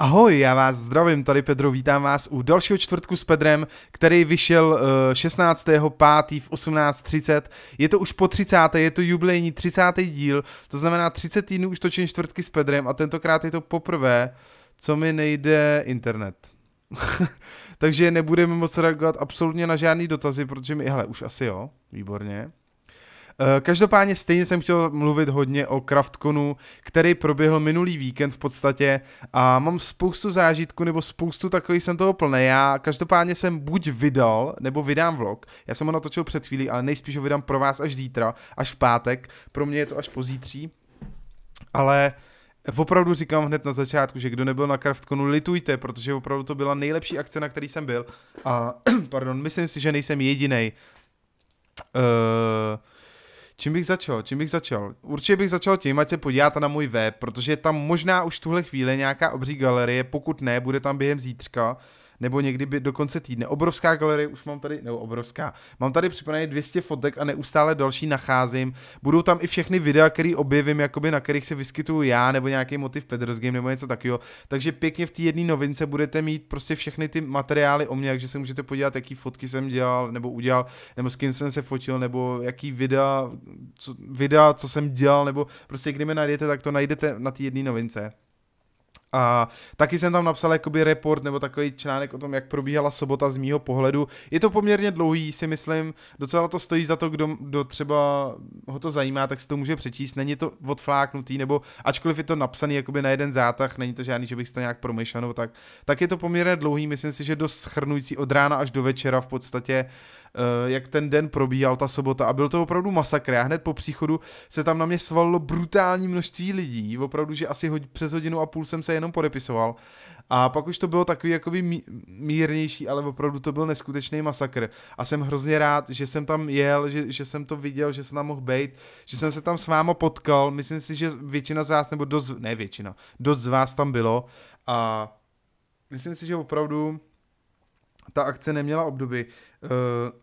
Ahoj, já vás zdravím, tady Pedro, vítám vás u dalšího čtvrtku s Pedrem, který vyšel 16.5. Eh, v 18.30. Je to už po 30. je to jubilejní 30. díl, to znamená 30 týdnů už točím čtvrtky s Pedrem a tentokrát je to poprvé, co mi nejde internet. Takže nebudeme moc reagovat absolutně na žádný dotazy, protože mi, hele, už asi jo, výborně. Eh, každopádně stejně jsem chtěl mluvit hodně o Craftconu, který proběhl minulý víkend v podstatě a mám spoustu zážitků nebo spoustu takových jsem toho plný. Já každopádně jsem buď vydal, nebo vydám vlog. Já jsem ho natočil před chvílí, ale nejspíš ho vydám pro vás až zítra, až v pátek. Pro mě je to až pozítří. Ale opravdu říkám hned na začátku, že kdo nebyl na Craftconu, litujte, protože opravdu to byla nejlepší akce, na který jsem byl. A pardon, myslím si, že nejsem jediný. Uh, eh, Čím bych začal? Čím bych začal? Určitě bych začal tím, ať se podíváte na můj web, protože tam možná už tuhle chvíli nějaká obří galerie, pokud ne, bude tam během zítřka nebo někdy by do konce týdne. Obrovská galerie, už mám tady, nebo obrovská, mám tady připravené 200 fotek a neustále další nacházím. Budou tam i všechny videa, které objevím, jakoby na kterých se vyskytuju já, nebo nějaký motiv Pedros Game, nebo něco takového. Takže pěkně v té jedné novince budete mít prostě všechny ty materiály o mě, takže se můžete podívat, jaký fotky jsem dělal, nebo udělal, nebo s kým jsem se fotil, nebo jaký videa, co, videa, co jsem dělal, nebo prostě kdy mě najdete, tak to najdete na té jedné novince. A taky jsem tam napsal jakoby report nebo takový článek o tom, jak probíhala sobota z mýho pohledu. Je to poměrně dlouhý, si myslím, docela to stojí za to, kdo, kdo třeba ho to zajímá, tak si to může přečíst. Není to odfláknutý, nebo ačkoliv je to napsaný jakoby na jeden zátah, není to žádný, že bych to nějak promyšlel, tak, tak je to poměrně dlouhý, myslím si, že dost schrnující od rána až do večera v podstatě. Uh, Eh, jak ten den probíhal, ta sobota a byl to opravdu masakr. Já hned po příchodu se tam na mě svalilo brutální množství lidí, opravdu, že asi hod, přes hodinu a půl jsem se jenom podepisoval a pak už to bylo takový jakoby mírnější, ale opravdu to byl neskutečný masakr a jsem hrozně rád, že jsem tam jel, že, že jsem to viděl, že jsem tam mohl být, že jsem se tam s váma potkal, myslím si, že většina z vás, nebo dost, ne většina, dost z vás tam bylo a myslím si, že opravdu ta akce neměla obdoby.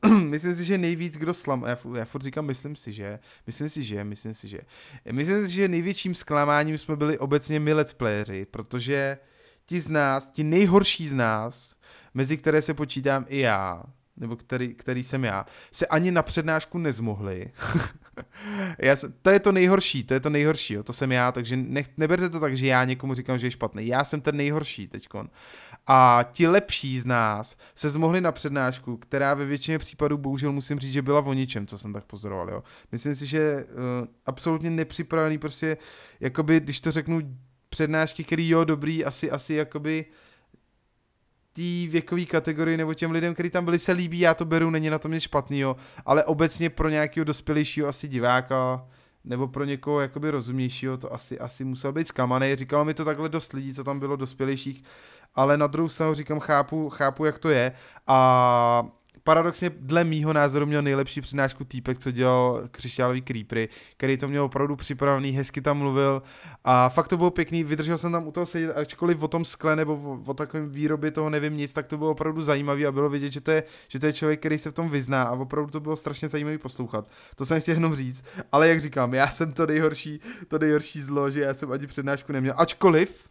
Uh, myslím si, že nejvíc, kdo slam, já, já furt říkám, myslím si, že, myslím si, že, myslím si, že. Myslím si, že největším zklamáním jsme byli obecně my let's playeri, protože ti z nás, ti nejhorší z nás, mezi které se počítám i já, nebo který, který jsem já, se ani na přednášku nezmohli. já se, to je to nejhorší, to je to nejhorší, jo, to jsem já, takže nech, neberte to tak, že já někomu říkám, že je špatný. Já jsem ten nejhorší teďkon. A ti lepší z nás se zmohli na přednášku, která ve většině případů, bohužel musím říct, že byla o ničem, co jsem tak pozoroval. Jo. Myslím si, že uh, absolutně nepřipravený, prostě, jakoby, když to řeknu, přednášky, který jo, dobrý, asi, asi, jakoby, tý věkový kategorii nebo těm lidem, kteří tam byli, se líbí, já to beru, není na tom nic špatného, ale obecně pro nějakého dospělejšího asi diváka nebo pro někoho jakoby rozumnějšího to asi, asi musel být zkamaný. Říkalo mi to takhle dost lidí, co tam bylo dospělejších, ale na druhou stranu říkám, chápu, chápu, jak to je a paradoxně dle mýho názoru měl nejlepší přednášku týpek, co dělal křišťálový creepery, který to měl opravdu připravený, hezky tam mluvil a fakt to bylo pěkný, vydržel jsem tam u toho sedět, ačkoliv o tom skle nebo o, o takovém výrobě toho nevím nic, tak to bylo opravdu zajímavý a bylo vidět, že to, je, že to je člověk, který se v tom vyzná a opravdu to bylo strašně zajímavý poslouchat. To jsem chtěl jenom říct, ale jak říkám, já jsem to nejhorší, to nejhorší zlo, že já jsem ani přednášku neměl, ačkoliv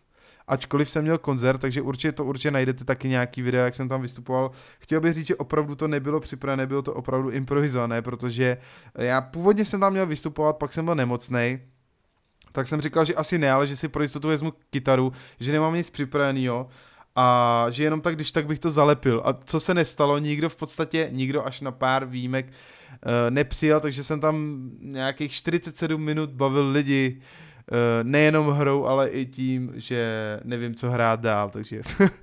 ačkoliv jsem měl koncert, takže určitě to určitě najdete taky nějaký video, jak jsem tam vystupoval. Chtěl bych říct, že opravdu to nebylo připravené, bylo to opravdu improvizované, protože eh, já původně jsem tam měl vystupovat, pak jsem byl nemocný, tak jsem říkal, že asi ne, ale že si pro jistotu vezmu kytaru, že nemám nic připraveného a že jenom tak, když tak bych to zalepil. A co se nestalo, nikdo v podstatě, nikdo až na pár výjimek eh, nepřijal, takže jsem tam nějakých 47 minut bavil lidi, Eh, nejenom hrou, ale i tím, že nevím, co hrát dál, takže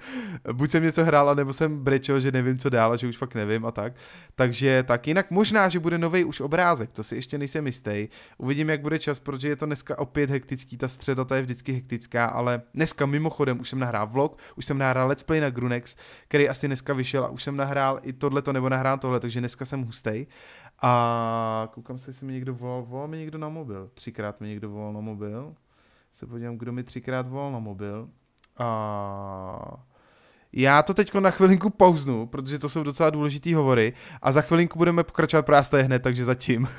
buď jsem něco hrál, nebo jsem brečel, že nevím, co dál a že už fakt nevím a tak. Takže tak, jinak možná, že bude nový už obrázek, to si ještě nejsem jistý. Uvidím, jak bude čas, protože je to dneska opět hektický, ta středa ta je vždycky hektická, ale dneska mimochodem už jsem nahrál vlog, už jsem nahrál let's play na Grunex, který asi dneska vyšel a už jsem nahrál i tohleto nebo nahrál tohle, takže dneska jsem hustej. A koukám se, jestli mi někdo volal. Volal mi někdo na mobil. Třikrát mi někdo volal na mobil. Se podívám, kdo mi třikrát volal na mobil. A já to teď na chvilinku pauznu, protože to jsou docela důležitý hovory a za chvilinku budeme pokračovat, pro hned, takže zatím.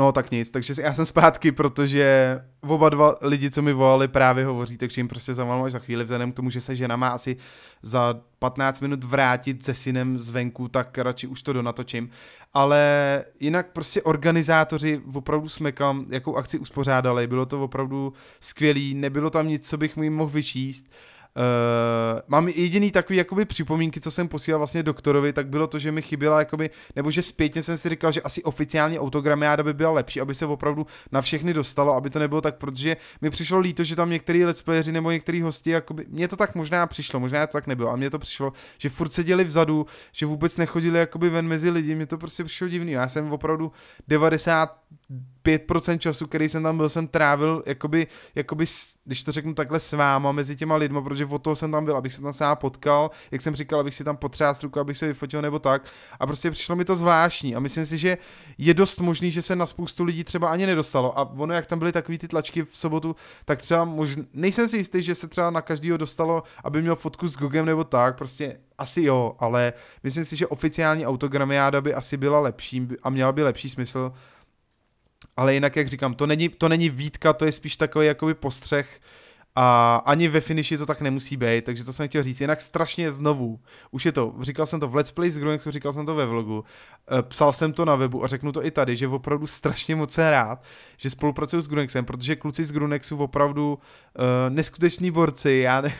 No tak nic, takže já jsem zpátky, protože oba dva lidi, co mi volali, právě hovoří, takže jim prostě zavolám až za chvíli, vzhledem k tomu, že se žena má asi za 15 minut vrátit se synem zvenku, tak radši už to donatočím. Ale jinak prostě organizátoři opravdu smekám, jakou akci uspořádali, bylo to opravdu skvělý, nebylo tam nic, co bych mu mohl vyčíst. Uh, mám jediný takový jakoby připomínky, co jsem posílal vlastně doktorovi, tak bylo to, že mi chyběla jakoby, nebo že zpětně jsem si říkal, že asi oficiálně autogramiáda by byla lepší, aby se opravdu na všechny dostalo, aby to nebylo tak, protože mi přišlo líto, že tam některý let's playeri nebo některý hosti, jakoby, mně to tak možná přišlo, možná to tak nebylo, a mně to přišlo, že furt seděli vzadu, že vůbec nechodili jakoby ven mezi lidi, mě to prostě přišlo divný, já jsem opravdu 90 5% času, který jsem tam byl, jsem trávil, jakoby, jakoby, když to řeknu takhle s váma, mezi těma lidma, protože od toho jsem tam byl, abych se tam sám potkal, jak jsem říkal, abych si tam potřásl ruku, abych se vyfotil nebo tak. A prostě přišlo mi to zvláštní a myslím si, že je dost možný, že se na spoustu lidí třeba ani nedostalo. A ono, jak tam byly takové ty tlačky v sobotu, tak třeba možná, nejsem si jistý, že se třeba na každého dostalo, aby měl fotku s Gogem nebo tak, prostě asi jo, ale myslím si, že oficiální autogramiáda by asi byla lepší a měla by lepší smysl, ale jinak, jak říkám, to není, to není výtka, to je spíš takový jakoby postřeh, a ani ve finiši to tak nemusí být, takže to jsem chtěl říct. Jinak strašně znovu, už je to, říkal jsem to v Let's Play z Grunexu, říkal jsem to ve vlogu, eh, psal jsem to na webu a řeknu to i tady, že opravdu strašně moc jsem rád, že spolupracuju s Grunexem, protože kluci z Grunexu opravdu uh, neskuteční borci, já, ne,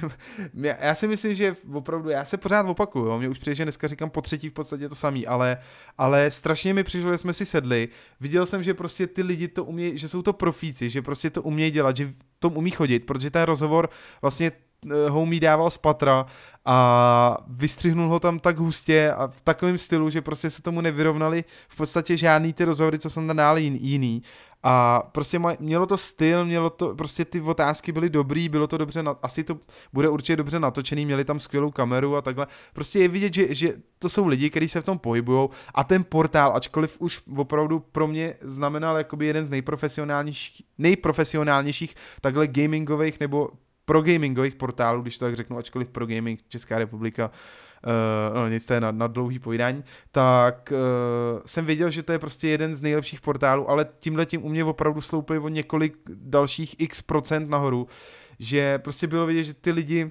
já si myslím, že opravdu, já se pořád opakuju, jo? mě už přijde, že dneska říkám po třetí v podstatě to samý, ale, ale strašně mi přišlo, že jsme si sedli, viděl jsem, že prostě ty lidi to umějí, že jsou to profíci, že prostě to umějí dělat, že tom umí chodit, protože ten rozhovor vlastně Eh, Homey dával z patra a vystřihnul ho tam tak hustě a v takovém stylu, že prostě se tomu nevyrovnali v podstatě žádný ty rozhovory, co jsem tam dál jiný. A prostě mělo to styl, mělo to, prostě ty otázky byly dobrý, bylo to dobře, na, asi to bude určitě dobře natočený, měli tam skvělou kameru a takhle. Prostě je vidět, že, že to jsou lidi, kteří se v tom pohybují a ten portál, ačkoliv už opravdu pro mě znamenal jakoby jeden z nejprofesionálnějších, nejprofesionálnějších takhle gamingových nebo pro gamingových portálů, když to tak řeknu, ačkoliv pro gaming Česká republika Uh, no nic, to je na, na dlouhý povídání, tak uh, jsem věděl, že to je prostě jeden z nejlepších portálů, ale tímhle tím u mě opravdu sloupili o několik dalších x procent nahoru, že prostě bylo vidět, že ty lidi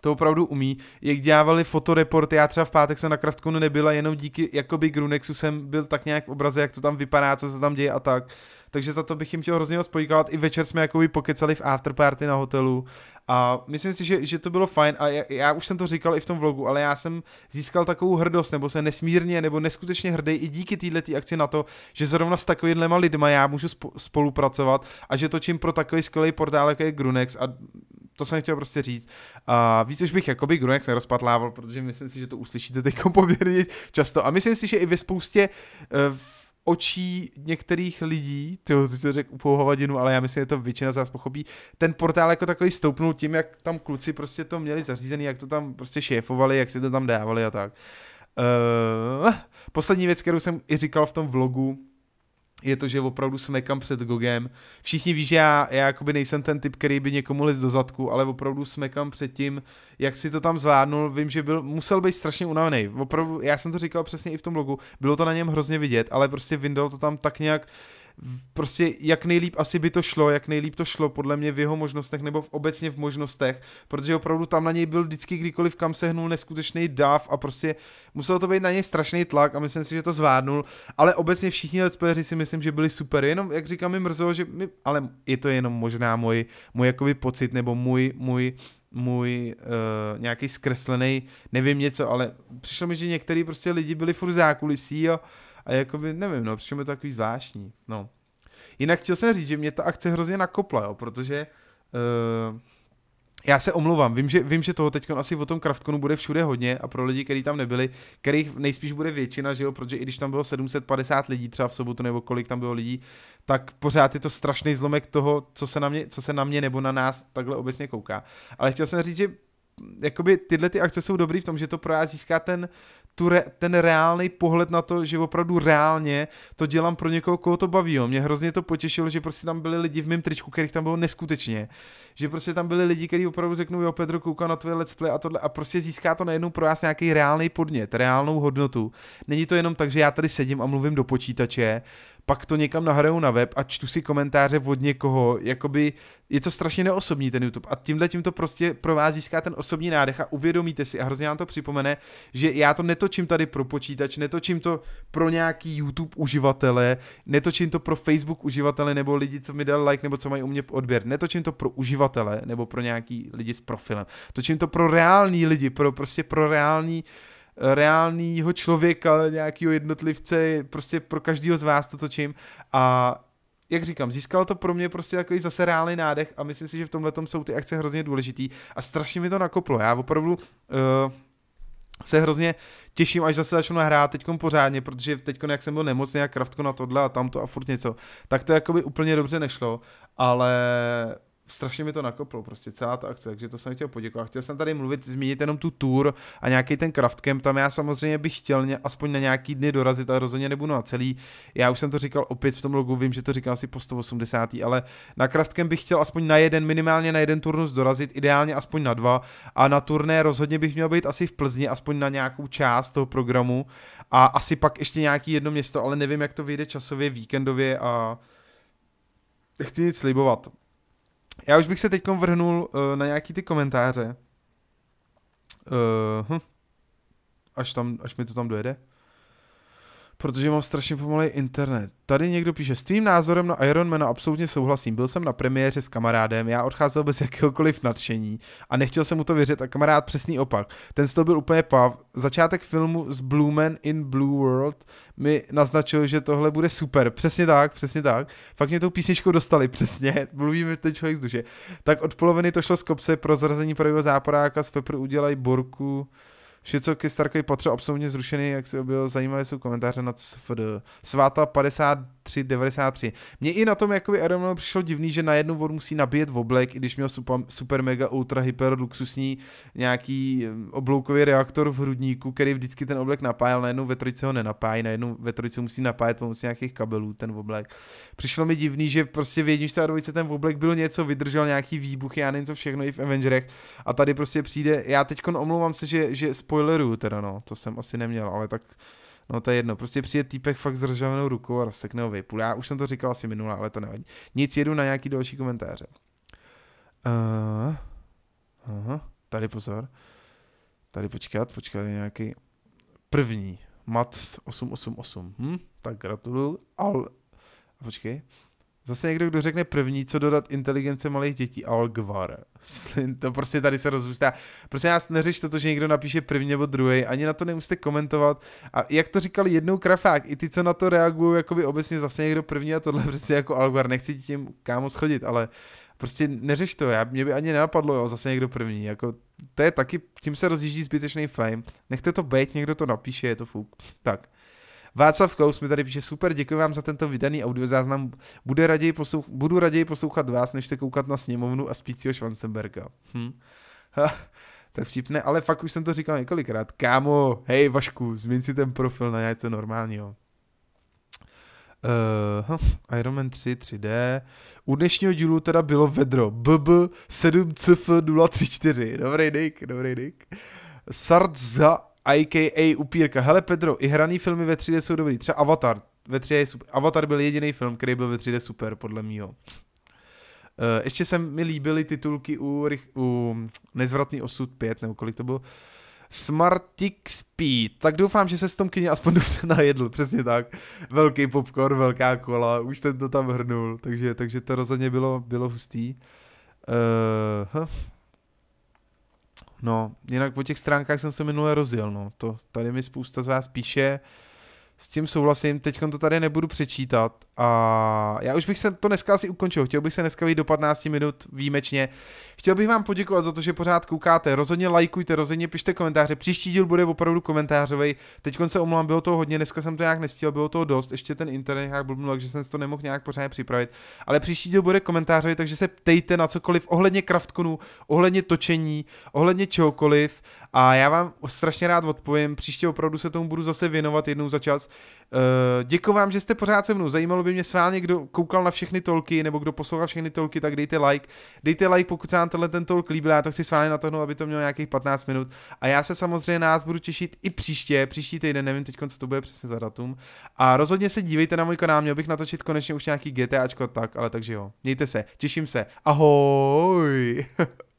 to opravdu umí, jak dělávali fotoreporty, já třeba v pátek jsem na Kraftkonu nebyla, jenom díky jakoby Grunexu jsem byl tak nějak v obraze, jak to tam vypadá, co se tam děje a tak. Uh, takže za to bych jim chtěl hrozně moc I večer jsme jakoby pokecali v afterparty na hotelu a myslím si, že, že to bylo fajn a já, já už jsem to říkal i v tom vlogu, ale já jsem získal takovou hrdost, nebo se nesmírně, nebo neskutečně hrdý i díky této akci na to, že zrovna s takovýmhlema lidma já můžu spolupracovat a že točím pro takový skvělý portál, jako je Grunex a to jsem chtěl prostě říct. A víc už bych jakoby Grunex nerozpatlával, protože myslím si, že to uslyšíte teď poměrně často. A myslím si, že i ve spoustě eh, očí některých lidí, ty ty to řekl úplnou hovadinu, ale já myslím, že to většina z vás pochopí, ten portál jako takový stoupnul tím, jak tam kluci prostě to měli zařízený, jak to tam prostě šéfovali, jak si to tam dávali a tak. Uh, poslední věc, kterou jsem i říkal v tom vlogu, je to, že opravdu smekám před Gogem. Všichni ví, že já, já jakoby nejsem ten typ, který by někomu lez do zadku, ale opravdu smekám před tím, jak si to tam zvládnul. Vím, že byl, musel být strašně unavený. Opravdu, já jsem to říkal přesně i v tom blogu, bylo to na něm hrozně vidět, ale prostě vyndal to tam tak nějak, prostě jak nejlíp asi by to šlo, jak nejlíp to šlo podle mě v jeho možnostech nebo v obecně v možnostech, protože opravdu tam na něj byl vždycky kdykoliv kam sehnul neskutečný dáv a prostě musel to být na něj strašný tlak a myslím si, že to zvládnul, ale obecně všichni let's si myslím, že byli super, jenom jak říkám, mi mrzelo, že mi, ale je to jenom možná můj, můj jakoby pocit nebo můj, můj můj uh, nějaký zkreslený, nevím něco, ale přišlo mi, že některý prostě lidi byli furt zákulisí a uh, a jakoby, nevím, no, přičem je to takový zvláštní, no. Jinak chtěl jsem říct, že mě ta akce hrozně nakopla, jo, protože uh, já se omluvám, vím že, vím, že toho teď asi o tom Kraftkonu bude všude hodně a pro lidi, kteří tam nebyli, kterých nejspíš bude většina, že jo, protože i když tam bylo 750 lidí třeba v sobotu nebo kolik tam bylo lidí, tak pořád je to strašný zlomek toho, co se na mě, co se na mě nebo na nás takhle obecně kouká. Ale chtěl jsem říct, že mm, jakoby tyhle ty akce jsou dobrý v tom, že to pro já získá ten, tu re, ten reálný pohled na to, že opravdu reálně to dělám pro někoho, koho to baví. Jo. Mě hrozně to potěšilo, že prostě tam byli lidi v mém tričku, kterých tam bylo neskutečně. Že prostě tam byli lidi, kteří opravdu řeknou, jo, Pedro, kouká na tvoje let's play a tohle. A prostě získá to najednou pro nás nějaký reálný podnět, reálnou hodnotu. Není to jenom tak, že já tady sedím a mluvím do počítače, pak to někam nahraju na web a čtu si komentáře od někoho, jakoby je to strašně neosobní ten YouTube a tímhle tím to prostě pro vás získá ten osobní nádech a uvědomíte si a hrozně vám to připomene, že já to netočím tady pro počítač, netočím to pro nějaký YouTube uživatele, netočím to pro Facebook uživatele nebo lidi, co mi dali like nebo co mají u mě odběr, netočím to pro uživatele nebo pro nějaký lidi s profilem, točím to pro reální lidi, pro prostě pro reální uh, reálného člověka, nějakého jednotlivce, prostě pro každého z vás to točím a jak říkám, získalo to pro mě prostě takový zase reálný nádech a myslím si, že v tomhle jsou ty akce hrozně důležitý a strašně mi to nakoplo. Já opravdu uh, se hrozně těším, až zase začnu hrát teď pořádně, protože teď, jak jsem byl nemocný a kraftko na tohle a tamto a furt něco, tak to jakoby úplně dobře nešlo, ale strašně mi to nakoplo, prostě celá ta akce, takže to jsem chtěl poděkovat. Chtěl jsem tady mluvit, zmínit jenom tu tour a nějaký ten kraftkem. tam já samozřejmě bych chtěl ně, aspoň na nějaký dny dorazit, ale rozhodně nebudu na celý. Já už jsem to říkal opět v tom logu, vím, že to říkal asi po 180, ale na kraftkem bych chtěl aspoň na jeden, minimálně na jeden turnus dorazit, ideálně aspoň na dva a na turné rozhodně bych měl být asi v Plzni, aspoň na nějakou část toho programu a asi pak ještě nějaký jedno město, ale nevím, jak to vyjde časově, víkendově a nechci nic slibovat. Já už bych se teď vrhnul uh, na nějaký ty komentáře. Uh, hm. Až, tam, až mi to tam dojede protože mám strašně pomalý internet. Tady někdo píše, s tvým názorem na Ironmana absolutně souhlasím. Byl jsem na premiéře s kamarádem, já odcházel bez jakéhokoliv nadšení a nechtěl jsem mu to věřit a kamarád přesný opak. Ten z toho byl úplně pav. Začátek filmu z Blue Man in Blue World mi naznačil, že tohle bude super. Přesně tak, přesně tak. Fakt mě tou písničkou dostali, přesně. Mluví mi ten člověk z duše. Tak od poloviny to šlo z kopce pro zrazení prvního záporáka z Pepper udělají borku. Vše, co ke Starkovi potře absolutně zrušený, jak se objevil, zajímavé jsou komentáře na CFD. Sváta 5393. Mně i na tom jakoby Iron Man přišlo divný, že na jednu vodu musí nabíjet v oblek, i když měl super, super mega ultra hyper luxusní nějaký eh, obloukový reaktor v hrudníku, který vždycky ten oblek napájel, najednou ve trojice ho nenapájí, najednou ve trojice musí napájet pomocí nějakých kabelů ten oblek. Přišlo mi divný, že prostě v jedničce a dvojice ten oblek byl něco, vydržel nějaký výbuch, já nevím co všechno i v Avengerech a tady prostě přijde, já teď omlouvám se, že, že spoileruju teda, no, to jsem asi neměl, ale tak, no to je jedno, prostě přijde týpek fakt s rozžavenou rukou a rozsekne ho vypůl. Já už jsem to říkal asi minule, ale to nevadí. Nic, jedu na nějaký další komentáře. Uh, aha, tady pozor. Tady počkat, počkat, nějaký první. Mat 888. Hm? Tak gratuluju. Al... Počkej. Zase někdo, kdo řekne první, co dodat inteligence malých dětí, Algvar. to prostě tady se rozůstá. Prostě já neřeš to, že někdo napíše první nebo druhý, ani na to nemusíte komentovat. A jak to říkal jednou Krafák, i ty, co na to reagují, jako by obecně zase někdo první a tohle prostě jako Algvar. Nechci ti tím kámo schodit, ale prostě neřeš to, já, mě by ani nenapadlo, jo, zase někdo první, jako to je taky, tím se rozjíždí zbytečný flame, nechte to být, někdo to napíše, je to fuk. Tak. Václav Kous mi tady píše, super, děkuji vám za tento vydaný audiozáznam, Bude raději poslouch- budu raději poslouchat vás, než se koukat na sněmovnu a spícího Schwanzenberga. Hm. tak vtipne, ale fakt už jsem to říkal několikrát. Kámo, hej Vašku, změň si ten profil na něco normálního. Uh, Iron Man 3 3D. U dnešního dílu teda bylo vedro. BB 7CF034. Dobrý Nick, dobrý Nick. Sardza IKA upírka. Hele Pedro, i hraný filmy ve 3D jsou dobrý. Třeba Avatar. Ve 3D je super. Avatar byl jediný film, který byl ve 3D super, podle mýho. Eh, ještě se mi líbily titulky u, u Nezvratný osud 5, nebo kolik to bylo. Smartik Speed. Tak doufám, že se s tom kyně aspoň dobře najedl, přesně tak. Velký popcorn, velká kola, už jsem to tam hrnul, takže, takže to rozhodně bylo, bylo hustý. Uh, huh. No, jinak po těch stránkách jsem se minule rozjel, no. To tady mi spousta z vás píše, s tím souhlasím, teď to tady nebudu přečítat a já už bych se to dneska asi ukončil, chtěl bych se dneska vyjít do 15 minut výjimečně. Chtěl bych vám poděkovat za to, že pořád koukáte, rozhodně lajkujte, rozhodně pište komentáře, příští díl bude opravdu komentářový. Teď se omlám, bylo toho hodně, dneska jsem to nějak nestihl, bylo toho dost, ještě ten internet nějak blbnul, takže jsem si to nemohl nějak pořád připravit. Ale příští díl bude komentářový, takže se ptejte na cokoliv ohledně kraftkonu, ohledně točení, ohledně čehokoliv a já vám strašně rád odpovím, příště opravdu se tomu budu zase věnovat jednou za čas. Eh, děkuji vám, že jste pořád se mnou. Zajímalo by mě s vámi, kdo koukal na všechny tolky nebo kdo poslouchal všechny tolky, tak dejte like. Dejte like, pokud se vám tenhle ten tolk líbil, já to chci s vámi natáhnout, aby to mělo nějakých 15 minut. A já se samozřejmě nás budu těšit i příště, příští týden, nevím teď, co to bude přesně za datum. A rozhodně se dívejte na můj kanál, měl bych natočit konečně už nějaký GTAčko tak, ale takže jo. Mějte se, těším se. Ahoj!